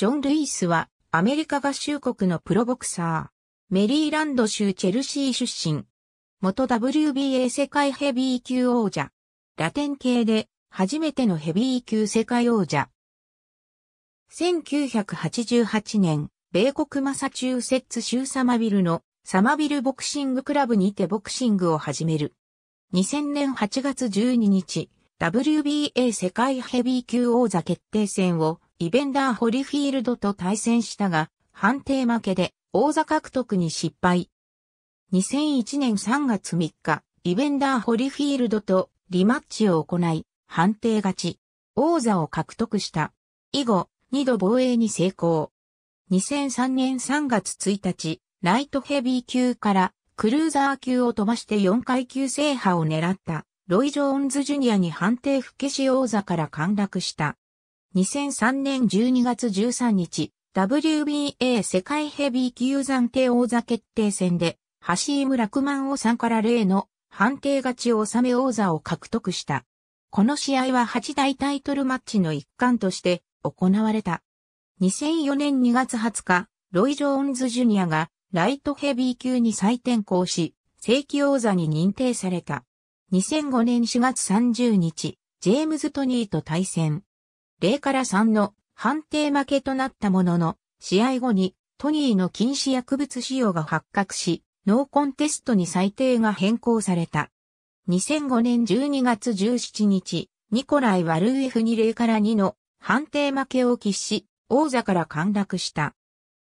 ジョン・ルイスはアメリカ合衆国のプロボクサー。メリーランド州チェルシー出身。元 WBA 世界ヘビー級王者。ラテン系で初めてのヘビー級世界王者。1988年、米国マサチューセッツ州サマビルのサマビルボクシングクラブにてボクシングを始める。2000年8月12日、WBA 世界ヘビー級王座決定戦をイベンダー・ホリフィールドと対戦したが、判定負けで王座獲得に失敗。2001年3月3日、イベンダー・ホリフィールドとリマッチを行い、判定勝ち、王座を獲得した。以後、二度防衛に成功。2003年3月1日、ライトヘビー級からクルーザー級を飛ばして4階級制覇を狙った、ロイ・ジョーンズ・ジュニアに判定不消し王座から陥落した。2003年12月13日、WBA 世界ヘビー級暫定王座決定戦で、ハシーム・ラクマン王さんから例の判定勝ちを収め王座を獲得した。この試合は8大タイトルマッチの一環として行われた。2004年2月20日、ロイ・ジョーンズ・ジュニアがライトヘビー級に再転向し、正規王座に認定された。2005年4月30日、ジェームズ・トニーと対戦。0から3の判定負けとなったものの、試合後にトニーの禁止薬物使用が発覚し、ノーコンテストに裁定が変更された。2005年12月17日、ニコライ・ワルーエフに0から2の判定負けを喫し、王座から陥落した。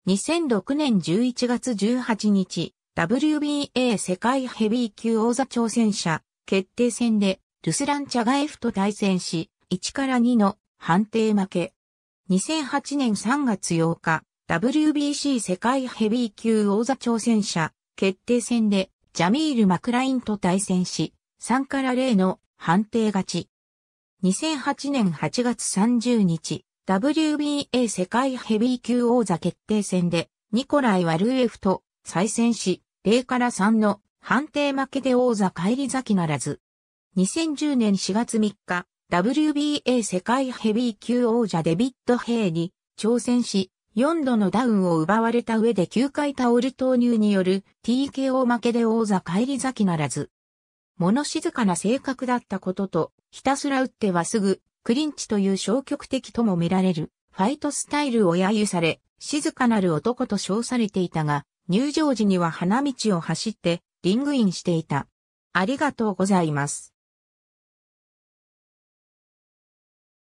2006年11月18日、WBA 世界ヘビー級王座挑戦者決定戦でルスラン・チャガエフと対戦し、1から2の判定負け。2008年3月8日、WBC 世界ヘビー級王座挑戦者決定戦でジャミール・マクラインと対戦し、3から0の判定勝ち。2008年8月30日、WBA 世界ヘビー級王座決定戦でニコライ・ワルエフと再戦し、0から3の判定負けで王座返り咲きならず。2010年4月3日、WBA 世界ヘビー級王者デビッド・ヘイに挑戦し、4度のダウンを奪われた上で9回タオル投入による TKO 負けで王座返り咲きならず。物静かな性格だったことと、ひたすら打ってはすぐ、クリンチという消極的とも見られる、ファイトスタイルを揶揄され、静かなる男と称されていたが、入場時には花道を走って、リングインしていた。ありがとうございます。